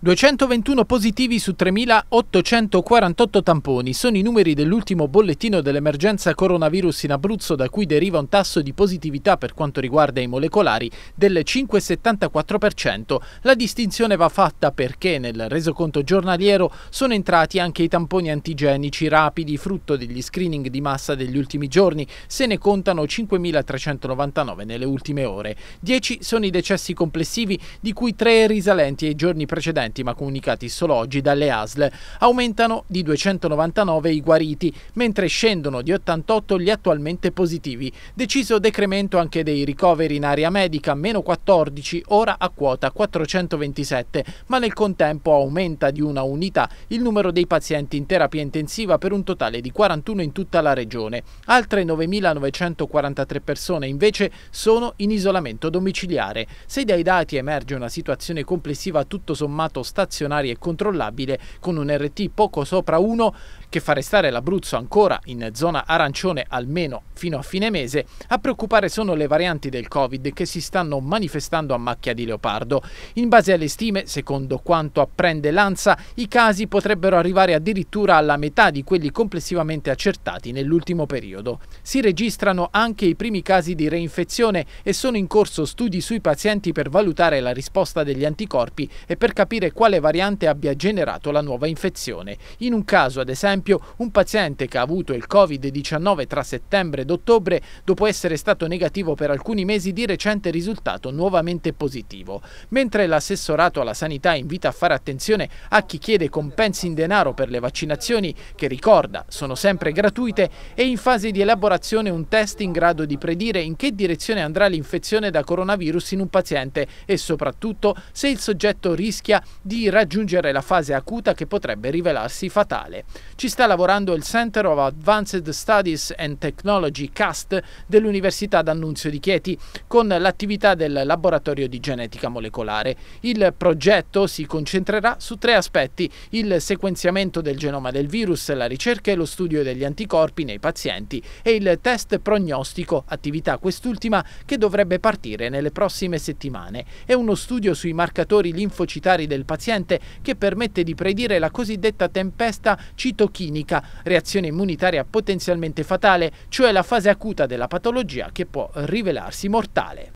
221 positivi su 3.848 tamponi sono i numeri dell'ultimo bollettino dell'emergenza coronavirus in Abruzzo da cui deriva un tasso di positività per quanto riguarda i molecolari del 5,74%. La distinzione va fatta perché nel resoconto giornaliero sono entrati anche i tamponi antigenici rapidi frutto degli screening di massa degli ultimi giorni, se ne contano 5.399 nelle ultime ore. 10 sono i decessi complessivi di cui 3 risalenti ai giorni precedenti recenti ma comunicati solo oggi dalle ASL, aumentano di 299 i guariti, mentre scendono di 88 gli attualmente positivi. Deciso decremento anche dei ricoveri in area medica, meno 14, ora a quota 427, ma nel contempo aumenta di una unità il numero dei pazienti in terapia intensiva per un totale di 41 in tutta la regione. Altre 9.943 persone invece sono in isolamento domiciliare. Se dai dati emerge una situazione complessiva tutto sommato stato stazionaria e controllabile con un RT poco sopra 1 che fa restare l'Abruzzo ancora in zona arancione almeno fino a fine mese, a preoccupare sono le varianti del Covid che si stanno manifestando a macchia di leopardo. In base alle stime, secondo quanto apprende l'ANSA, i casi potrebbero arrivare addirittura alla metà di quelli complessivamente accertati nell'ultimo periodo. Si registrano anche i primi casi di reinfezione e sono in corso studi sui pazienti per valutare la risposta degli anticorpi e per capire anche quale variante abbia generato la nuova infezione. In un caso, ad esempio, un paziente che ha avuto il Covid-19 tra settembre ed ottobre, dopo essere stato negativo per alcuni mesi, di recente risultato nuovamente positivo. Mentre l'assessorato alla sanità invita a fare attenzione a chi chiede compensi in denaro per le vaccinazioni, che ricorda sono sempre gratuite, è in fase di elaborazione un test in grado di predire in che direzione andrà l'infezione da coronavirus in un paziente e soprattutto se il soggetto rischia di raggiungere la fase acuta che potrebbe rivelarsi fatale. Ci sta lavorando il Center of Advanced Studies and Technology CAST dell'Università d'Annunzio di Chieti con l'attività del laboratorio di genetica molecolare. Il progetto si concentrerà su tre aspetti, il sequenziamento del genoma del virus, la ricerca e lo studio degli anticorpi nei pazienti e il test prognostico, attività quest'ultima che dovrebbe partire nelle prossime settimane. È uno studio sui marcatori linfocitari del paziente che permette di predire la cosiddetta tempesta citochinica, reazione immunitaria potenzialmente fatale, cioè la fase acuta della patologia che può rivelarsi mortale.